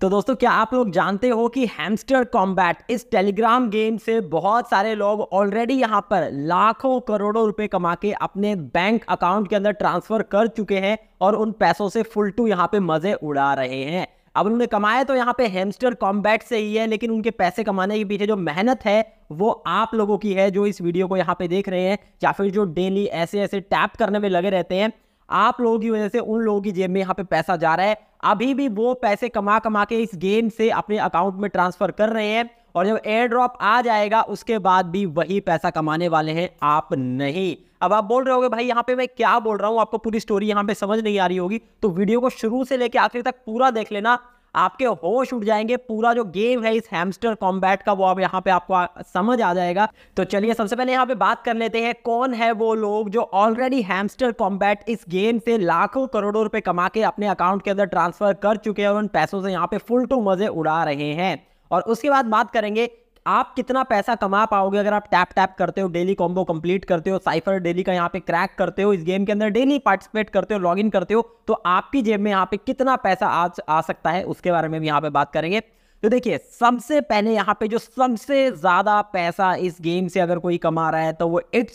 तो दोस्तों क्या आप लोग जानते हो कि हैमस्टर कॉम्बैट इस टेलीग्राम गेम से बहुत सारे लोग ऑलरेडी यहाँ पर लाखों करोड़ों रुपए कमा के अपने बैंक अकाउंट के अंदर ट्रांसफर कर चुके हैं और उन पैसों से फुल टू यहाँ पे मजे उड़ा रहे हैं अब उन्होंने कमाया तो यहाँ पे हेमस्टर कॉम्बैट से ही है लेकिन उनके पैसे कमाने के पीछे जो मेहनत है वो आप लोगों की है जो इस वीडियो को यहाँ पे देख रहे हैं या फिर जो डेली ऐसे ऐसे टैप करने में लगे रहते हैं आप लोगों की वजह से उन लोगों की जेब में यहाँ पे पैसा जा रहा है अभी भी वो पैसे कमा कमा के इस गेम से अपने अकाउंट में ट्रांसफर कर रहे हैं और जब एयर ड्रॉप आ जाएगा उसके बाद भी वही पैसा कमाने वाले हैं आप नहीं अब आप बोल रहे होगे भाई यहाँ पे मैं क्या बोल रहा हूँ आपको पूरी स्टोरी यहाँ पे समझ नहीं आ रही होगी तो वीडियो को शुरू से लेकर आखिर तक पूरा देख लेना आपके होश उठ जाएंगे पूरा जो गेम है इस हैमस्टर कॉम्बैट का वो अब यहाँ पे आपको समझ आ जाएगा तो चलिए सबसे पहले यहाँ पे बात कर लेते हैं कौन है वो लोग जो ऑलरेडी हैमस्टर कॉम्बैट इस गेम से लाखों करोड़ों रुपए कमा के अपने अकाउंट के अंदर ट्रांसफर कर चुके हैं और उन पैसों से यहाँ पे फुल टू मजे उड़ा रहे हैं और उसके बाद बात करेंगे आप कितना पैसा कमा पाओगे अगर आप टैप टैप करते हो डेली कॉम्बो कंप्लीट करते हो साइफर डेली का यहाँ पे क्रैक करते हो इस गेम के अंदर डेली पार्टिसिपेट करते हो लॉगिन करते हो तो आपकी जेब में यहाँ पे कितना पैसा आ, आ सकता है उसके बारे में भी यहाँ पे बात करेंगे तो देखिए सबसे पहले यहाँ पे जो सबसे ज़्यादा पैसा इस गेम से अगर कोई कमा रहा है तो वो इट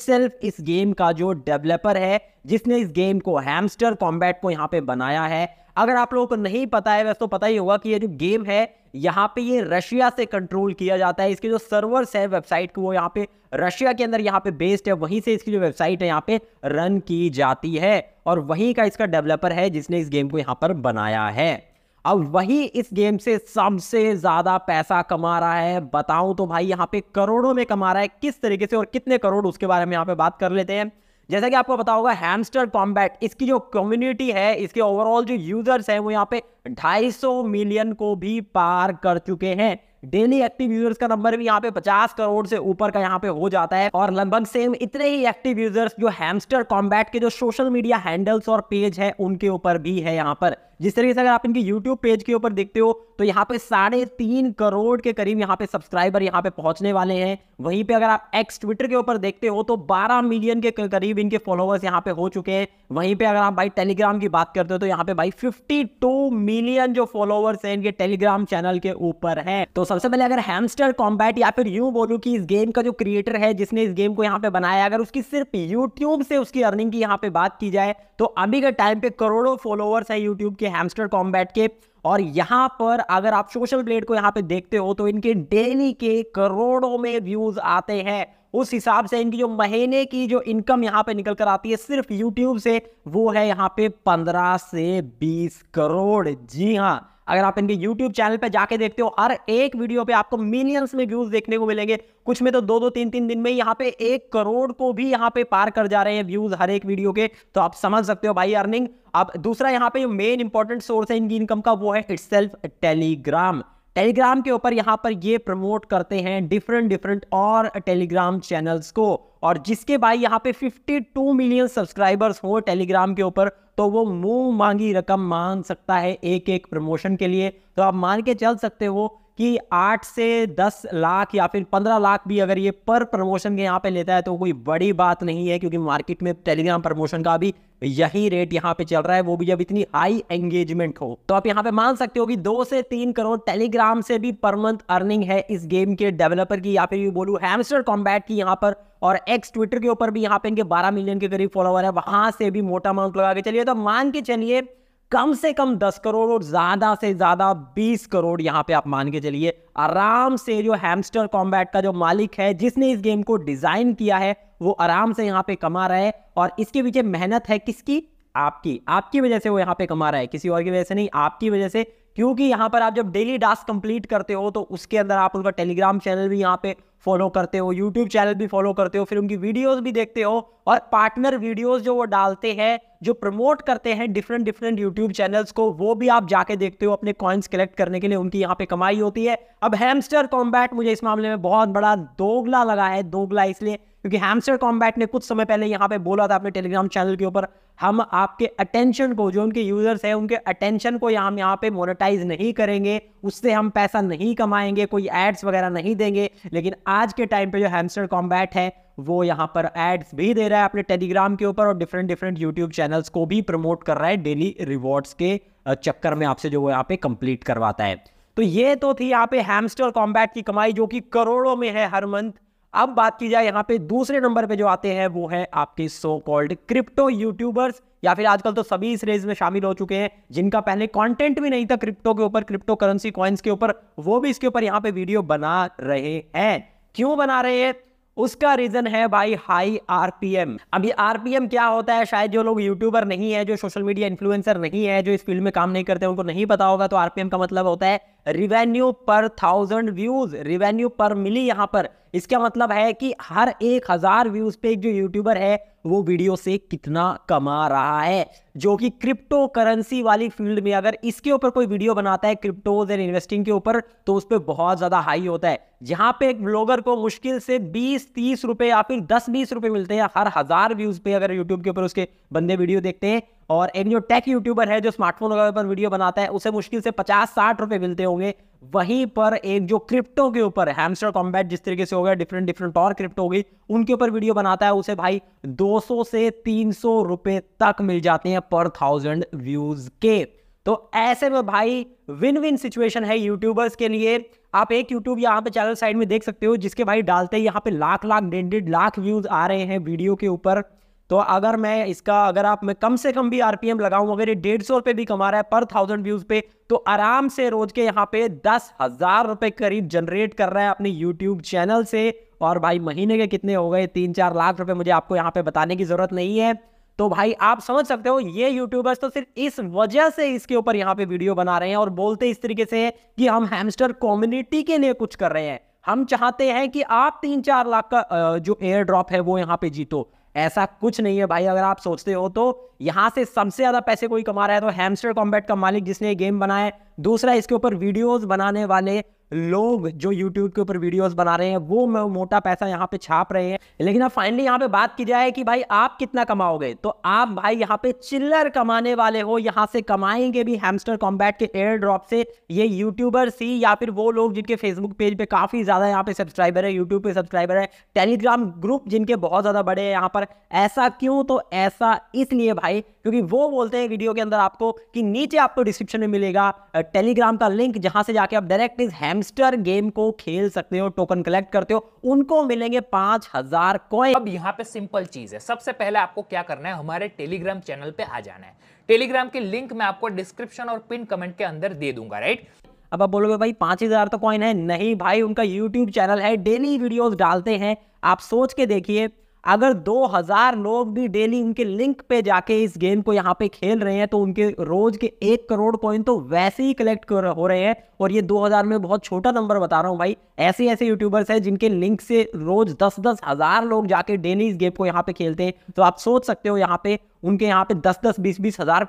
इस गेम का जो डेवलपर है जिसने इस गेम को हैमस्टर कॉम्बैट को यहाँ पे बनाया है अगर आप लोगों को नहीं पता है वैसे तो पता ही होगा कि ये जो गेम है यहाँ पे ये रशिया से कंट्रोल किया जाता है इसके जो सर्वर्स है वेबसाइट को वो यहाँ पे रशिया के अंदर यहाँ पे बेस्ड है वहीं से इसकी जो वेबसाइट है यहाँ पे रन की जाती है और वहीं का इसका डेवलपर है जिसने इस गेम को यहाँ पर बनाया है अब वही इस गेम से सबसे ज्यादा पैसा कमा रहा है बताऊं तो भाई यहाँ पे करोड़ों में कमा रहा है किस तरीके से और कितने करोड़ उसके बारे में यहाँ पे बात कर लेते हैं जैसा कि आपको बता होगा हैमस्टर कॉम्बैट इसकी जो कम्युनिटी है इसके ओवरऑल जो यूजर्स हैं वो यहाँ पे 250 मिलियन को भी पार कर चुके हैं डेली एक्टिव यूजर्स का नंबर भी यहाँ पे 50 करोड़ से ऊपर का यहाँ पे हो जाता है और लगभग सेम इतने ही एक्टिव यूजर्स जो हैमस्टर कॉम्बैट के जो सोशल मीडिया हैंडल्स और पेज है उनके ऊपर भी है यहाँ पर जिस तरीके से अगर आप इनके यूट्यूब पेज के ऊपर देखते हो तो यहाँ पे साढ़े तीन करोड़ के करीब यहाँ पे सब्सक्राइबर यहाँ पे पहुंचने वाले हैं वहीं पे अगर आप एक्स ट्विटर के ऊपर देखते हो तो 12 मिलियन के करीब इनके फॉलोअर्स यहाँ पे हो चुके हैं वहीं पे अगर आप भाई टेलीग्राम की बात करते हो तो यहाँ पे भाई फिफ्टी मिलियन जो फॉलोवर्स है इनके टेलीग्राम चैनल के ऊपर है तो सबसे पहले अगर हैमस्टर कॉम्बैट या फिर यू बोलू की इस गेम का जो क्रिएटर है जिसने इस गेम को यहाँ पे बनाया अगर उसकी सिर्फ यूट्यूब से उसकी अर्निंग की यहाँ पे बात की जाए तो अभी के टाइम पे करोड़ों फॉलोअर्स है यूट्यूब के के हैमस्टर कॉम्बैट के और यहाँ पर अगर आप सोशल ब्लेड को यहाँ पे देखते हो तो इनके डेली के करोड़ों में व्यूज आते हैं उस हिसाब से इनकी जो महीने की जो इनकम यहाँ पे निकल कर आती है सिर्फ यूट्यूब से वो है यहाँ पे पंद्रह से बीस करोड़ जी हाँ अगर आप इनके YouTube चैनल पे जाके देखते हो हर एक वीडियो पे आपको मिलियंस में व्यूज देखने को मिलेंगे कुछ में तो दो दो तीन तीन दिन में यहाँ पे एक करोड़ को भी यहाँ पे पार कर जा रहे हैं व्यूज हर एक वीडियो के तो आप समझ सकते हो भाई अर्निंग अब दूसरा यहाँ पे जो मेन इंपॉर्टेंट सोर्स है इनकी इनकम का वो है इट्स टेलीग्राम टेलीग्राम के ऊपर यहाँ पर ये प्रमोट करते हैं डिफरेंट डिफरेंट और टेलीग्राम चैनल्स को और जिसके भाई यहाँ पे 52 मिलियन सब्सक्राइबर्स हो टेलीग्राम के ऊपर तो वो मुंह मांगी रकम मांग सकता है एक एक प्रमोशन के लिए तो आप मान के चल सकते हो कि आठ से दस लाख या फिर पंद्रह लाख भी अगर ये पर प्रमोशन के यहाँ पे लेता है तो कोई बड़ी बात नहीं है क्योंकि मार्केट में टेलीग्राम प्रमोशन का भी यही रेट यहाँ पे चल रहा है वो भी जब इतनी हाई एंगेजमेंट हो तो आप यहाँ पे मान सकते हो कि दो से तीन करोड़ टेलीग्राम से भी पर मंथ अर्निंग है इस गेम के डेवलपर की या फिर ये बोलूँ हैमस्टर कॉम्बैट की यहाँ पर और एक्स ट्विटर के ऊपर भी यहाँ पे इनके बारह मिलियन के करीब फॉलोवर है वहां से भी मोटा अमाउंट लगा के चलिए तो मान के चलिए कम से कम 10 करोड़ और ज्यादा से ज्यादा 20 करोड़ यहां पे आप मान के चलिए आराम से जो हैमस्टर कॉम्बैट का जो मालिक है जिसने इस गेम को डिजाइन किया है वो आराम से यहां पे कमा रहा है और इसके पीछे मेहनत है किसकी आपकी आपकी वजह से वो यहाँ पे कमा रहा है किसी और की वजह से नहीं आपकी वजह से क्योंकि यहाँ पर आप जब डेली टास्क कंप्लीट करते हो तो उसके अंदर आप उनका टेलीग्राम चैनल भी यहाँ पे फॉलो करते हो यूट्यूब चैनल भी फॉलो करते हो फिर उनकी वीडियोस भी देखते हो और पार्टनर वीडियोस जो वो डालते हैं जो प्रमोट करते हैं डिफरेंट डिफरेंट यूट्यूब चैनल्स को वो भी आप जाके देखते हो अपने कॉइन्स कलेक्ट करने के लिए उनकी यहाँ पे कमाई होती है अब हैमस्टर कॉम्बैट मुझे इस मामले में बहुत बड़ा दोगला लगा है दोगला इसलिए क्योंकि हैमस्टर कॉम्बैट ने कुछ समय पहले यहाँ पे बोला था अपने टेलीग्राम चैनल के ऊपर हम आपके अटेंशन को जो उनके यूजर्स हैं उनके अटेंशन को यहाँ यहाँ पे मोनिटाइज मोनेटाइज नहीं करेंगे उससे हम पैसा नहीं कमाएंगे कोई एड्स वगैरह नहीं देंगे लेकिन आज के टाइम पे जो हैमस्टर कॉम्बैट है वो यहाँ पर एड्स भी दे रहा है अपने टेलीग्राम के ऊपर और डिफरेंट डिफरेंट यूट्यूब चैनल्स को भी प्रमोट कर रहा है डेली रिवॉर्ड्स के चक्कर में आपसे जो यहाँ पे कंप्लीट करवाता है तो ये तो थी यहाँ पे हैमस्टर कॉम्बैट की कमाई जो कि करोड़ों में है हर मंथ अब बात की जाए यहाँ पे दूसरे नंबर पे जो आते हैं वो है आपके सो कॉल्ड क्रिप्टो यूट्यूबर्स या फिर आजकल तो सभी इस रेज में शामिल हो चुके हैं जिनका पहले कंटेंट भी नहीं था क्रिप्टो के ऊपर क्रिप्टो करेंसी कॉइन्स के ऊपर वो भी इसके ऊपर यहाँ पे वीडियो बना रहे हैं क्यों बना रहे हैं उसका रीजन है भाई हाई आरपीएम अभी आरपीएम क्या होता है शायद जो लोग यूट्यूबर नहीं है जो सोशल मीडिया इन्फ्लुएंसर नहीं है जो इस फील्ड में काम नहीं करते उनको नहीं पता होगा तो आरपीएम का मतलब होता है रिवेन्यू पर थाउजेंड व्यूज रिवेन्यू पर मिली यहां पर इसका मतलब है कि हर एक हज़ार व्यूज़ पे एक जो यूट्यूबर है वो वीडियो से कितना कमा रहा है जो कि क्रिप्टो करेंसी वाली फील्ड में अगर इसके ऊपर कोई वीडियो बनाता है क्रिप्टोज एंड इन्वेस्टिंग के ऊपर तो उस पर बहुत ज़्यादा हाई होता है जहां पे एक ब्लॉगर को मुश्किल से 20-30 रुपए या फिर 10-20 रुपए मिलते हैं हर हज़ार व्यूज़ पे अगर यूट्यूब के ऊपर उसके बंदे वीडियो देखते हैं और एक जो टेक यूट्यूबर है जो स्मार्टफोन वगैरह पर वीडियो बनाता है उसे मुश्किल से पचास साठ रुपए मिलते होंगे वहीं पर एक जो क्रिप्टो के ऊपर हैमस्टर कॉम्बैट जिस तरीके से हो गया डिफरेंट डिफरेंट और क्रिप्टो हो गई उनके ऊपर वीडियो बनाता है उसे भाई 200 से 300 रुपए तक मिल जाते हैं पर थाउजेंड व्यूज के तो ऐसे में भाई विन विन सिचुएशन है यूट्यूबर्स के लिए आप एक यूट्यूब यहाँ पे चैनल साइड में देख सकते हो जिसके भाई डालते हैं यहाँ पे लाख लाख डेढ़ डेढ़ लाख व्यूज आ रहे हैं वीडियो के ऊपर तो अगर मैं इसका अगर आप मैं कम से कम भी आरपीएम लगाऊं अगर ये डेढ़ सौ रुपये भी कमा रहा है पर थाउजेंड व्यूज पे तो आराम से रोज के यहाँ पे दस हजार रुपये करीब जनरेट कर रहा है अपने यूट्यूब चैनल से और भाई महीने के कितने हो गए तीन चार लाख रुपए मुझे आपको यहाँ पे बताने की जरूरत नहीं है तो भाई आप समझ सकते हो ये यूट्यूबर्स तो सिर्फ इस वजह से इसके ऊपर यहाँ पे वीडियो बना रहे हैं और बोलते इस तरीके से कि हम हैमस्टर कम्युनिटी के लिए कुछ कर रहे हैं हम चाहते हैं कि आप तीन चार लाख का जो एयर ड्रॉप है वो यहाँ पे जीतो ऐसा कुछ नहीं है भाई अगर आप सोचते हो तो यहाँ से सबसे ज़्यादा पैसे कोई कमा रहा है तो हैमस्टर कॉम्बैट का मालिक जिसने गेम बनाया है दूसरा इसके ऊपर वीडियोस बनाने वाले लोग जो यूट्यूब के ऊपर वीडियोस बना रहे हैं वो मोटा पैसा यहाँ पे छाप रहे हैं लेकिन अब फाइनली यहाँ पे बात की जाए कि भाई आप कितना कमाओगे तो आप भाई यहाँ पे चिल्लर कमाने वाले हो यहाँ से कमाएंगे भी हैमस्टर कॉम्बैट के एयर ड्रॉप से ये यूट्यूबर्स ही या फिर वो लोग जिनके फेसबुक पेज पे काफ़ी ज़्यादा यहाँ पे सब्सक्राइबर है यूट्यूब पे सब्सक्राइबर है टेलीग्राम ग्रुप जिनके बहुत ज़्यादा बड़े हैं यहाँ पर ऐसा क्यों तो ऐसा इसलिए भाई क्योंकि वो बोलते हैं वीडियो के अंदर आपको कि नीचे आपको डिस्क्रिप्शन में मिलेगा टेलीग्राम का लिंक जहां से जाके आप डायरेक्ट इस हैमस्टर गेम को खेल सकते हो टोकन कलेक्ट करते हो उनको मिलेंगे पांच हजार कॉइन अब यहाँ पे सिंपल चीज है सबसे पहले आपको क्या करना है हमारे टेलीग्राम चैनल पे आ जाना है टेलीग्राम के लिंक मैं आपको डिस्क्रिप्शन और पिन कमेंट के अंदर दे दूंगा राइट अब आप बोलोगे भाई पांच हजार तो कॉइन है नहीं भाई उनका यूट्यूब चैनल है डेली वीडियोस डालते हैं आप सोच के देखिए अगर 2000 लोग भी डेली उनके लिंक पे जाके इस गेम को यहाँ पे खेल रहे हैं तो उनके रोज के एक करोड़ कॉइन तो वैसे ही कलेक्ट हो रहे हैं और ये 2000 में बहुत छोटा नंबर बता रहा हूँ भाई ऐसे ऐसे यूट्यूबर्स हैं जिनके लिंक से रोज दस दस हजार लोग जाके डेली इस गेम को यहाँ पे खेलते हैं तो आप सोच सकते हो यहाँ पे उनके यहाँ पे दस दस बीस बीस हजार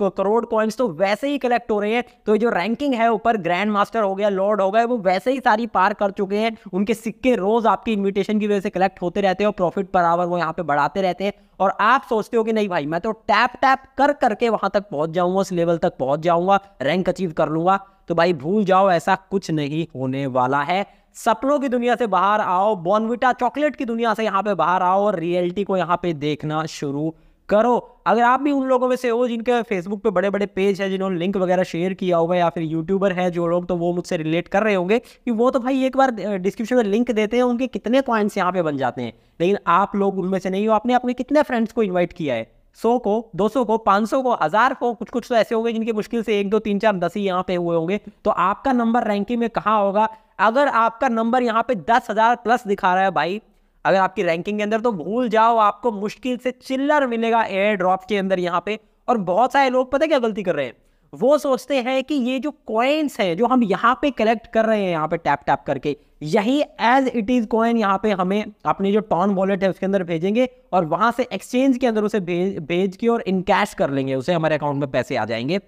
करोड़ कॉइन्स तो वैसे ही कलेक्ट हो रहे हैं तो जो रैंकिंग है ऊपर ग्रैंड मास्टर हो गया लॉर्ड हो गया वो वैसे ही सारी पार कर चुके हैं उनके सिक्के रोज आपकी इन्विटेशन की वजह से कलेक्ट होते रहते हैं और प्रॉफिट पर आवर वो यहाँ पे बढ़ाते रहते हैं और आप सोचते हो कि नहीं भाई मैं तो टैप टैप कर करके वहां तक पहुंच जाऊंगा उस लेवल तक पहुंच जाऊंगा रैंक अचीव कर लूंगा तो भाई भूल जाओ ऐसा कुछ नहीं होने वाला है सपनों की दुनिया से बाहर आओ बॉनविटा चॉकलेट की दुनिया से यहाँ पे बाहर आओ और रियलिटी को यहाँ पे देखना शुरू करो अगर आप भी उन लोगों में से हो जिनके फेसबुक पे बड़े बड़े पेज है जिन्होंने लिंक वगैरह शेयर किया होगा या फिर यूट्यूबर है जो लोग तो वो मुझसे रिलेट कर रहे होंगे कि वो तो भाई एक बार डिस्क्रिप्शन में लिंक देते हैं उनके कितने पॉइंट्स यहाँ पे बन जाते हैं लेकिन आप लोग उनमें से नहीं हो आपने अपने कितने फ्रेंड्स को इन्वाइट किया है सौ को दो सौ को पाँच सौ को हज़ार को कुछ कुछ तो ऐसे होंगे जिनके मुश्किल से एक दो तीन चार दस ही यहाँ पे हुए होंगे तो आपका नंबर रैंकिंग में कहाँ होगा अगर आपका नंबर यहाँ पे दस हज़ार प्लस दिखा रहा है भाई अगर आपकी रैंकिंग के अंदर तो भूल जाओ आपको मुश्किल से चिल्लर मिलेगा एयर ड्रॉप के अंदर यहाँ पे और बहुत सारे लोग पता क्या गलती कर रहे हैं वो सोचते हैं कि ये जो कॉइन्स हैं जो हम यहाँ पे कलेक्ट कर रहे हैं यहाँ पे टैप टैप करके यही एज इट इज कॉइन यहाँ पे हमें अपने जो टॉन वॉलेट है उसके अंदर भेजेंगे और वहां से एक्सचेंज के अंदर उसे भेज भेज के और इनकैश कर लेंगे उसे हमारे अकाउंट में पैसे आ जाएंगे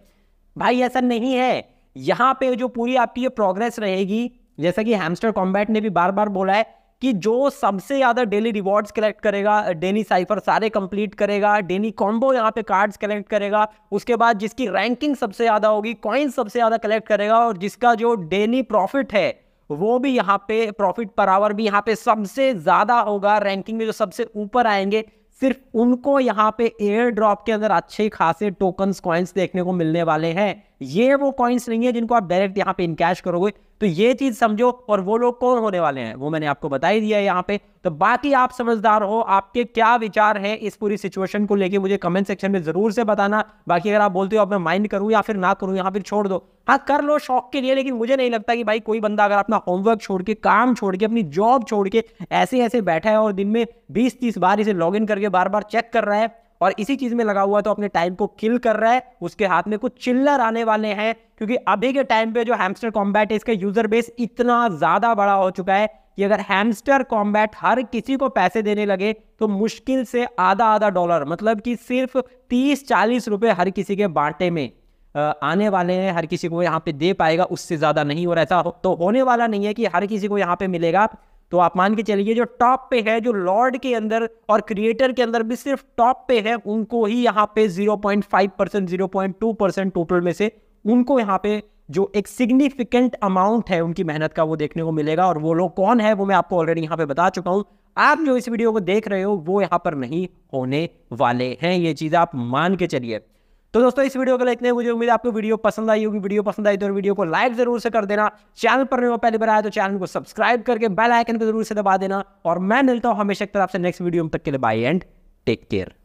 भाई ऐसा नहीं है यहाँ पे जो पूरी आपकी ये प्रोग्रेस रहेगी जैसा कि हैमस्टर कॉम्बैट ने भी बार बार बोला है कि जो सबसे ज़्यादा डेली रिवॉर्ड्स कलेक्ट करेगा डेनी साइफर सारे कंप्लीट करेगा डेनी कॉम्बो यहाँ पे कार्ड्स कलेक्ट करेगा उसके बाद जिसकी रैंकिंग सबसे ज़्यादा होगी कॉइन सबसे ज़्यादा कलेक्ट करेगा और जिसका जो डेली प्रॉफिट है वो भी यहाँ पे प्रॉफिट पर आवर भी यहाँ पे सबसे ज़्यादा होगा रैंकिंग में जो सबसे ऊपर आएंगे सिर्फ उनको यहाँ पे एयर ड्रॉप के अंदर अच्छे खासे टोकन्स कॉइन्स देखने को मिलने वाले हैं ये वो कॉइन्स नहीं है जिनको आप डायरेक्ट यहाँ पे इनकैश करोगे तो ये चीज समझो और वो लोग कौन होने वाले हैं वो मैंने आपको बता ही दिया है यहाँ पे तो बाकी आप समझदार हो आपके क्या विचार है इस पूरी सिचुएशन को लेके मुझे कमेंट सेक्शन में जरूर से बताना बाकी अगर आप बोलते हो अब मैं माइंड करूँ या फिर ना करूँ यहाँ फिर छोड़ दो हाँ कर लो शौक के लिए लेकिन मुझे नहीं लगता कि भाई कोई बंदा अगर अपना होमवर्क छोड़ के काम छोड़ के अपनी जॉब छोड़ के ऐसे ऐसे बैठा है और दिन में बीस तीस बार इसे लॉग करके बार बार चेक कर रहा है और इसी चीज में लगा हुआ तो अपने टाइम को किल कर रहा है उसके हाथ में कुछ चिल्लर आने वाले हैं क्योंकि अभी के टाइम पे जो हैमस्टर कॉम्बैट है इसका यूजर बेस इतना ज्यादा बड़ा हो चुका है कि अगर हैमस्टर कॉम्बैट हर किसी को पैसे देने लगे तो मुश्किल से आधा आधा डॉलर मतलब कि सिर्फ तीस चालीस रुपए हर किसी के बांटे में आने वाले हैं हर किसी को यहाँ पे दे पाएगा उससे ज़्यादा नहीं और ऐसा तो होने वाला नहीं है कि हर किसी को यहाँ पे मिलेगा तो आप मान के चलिए जो टॉप पे है जो लॉर्ड के अंदर और क्रिएटर के अंदर भी सिर्फ टॉप पे है उनको ही यहाँ पे 0.5 परसेंट जीरो परसेंट टोटल में से उनको यहाँ पे जो एक सिग्निफिकेंट अमाउंट है उनकी मेहनत का वो देखने को मिलेगा और वो लोग कौन है वो मैं आपको ऑलरेडी यहाँ पे बता चुका हूँ आप जो इस वीडियो को देख रहे हो वो यहाँ पर नहीं होने वाले हैं ये चीज़ आप मान के चलिए तो दोस्तों इस वीडियो को लिए इतने मुझे उम्मीद आपको वीडियो पसंद आई होगी वीडियो पसंद आई तो वीडियो को लाइक जरूर से कर देना चैनल पर नहीं पहली बार आया तो चैनल को सब्सक्राइब करके बेल आइकन को जरूर से दबा देना और मैं मिलता हूं हमेशा की तरफ से नेक्स्ट वीडियो तक के लिए बाय एंड टेक केयर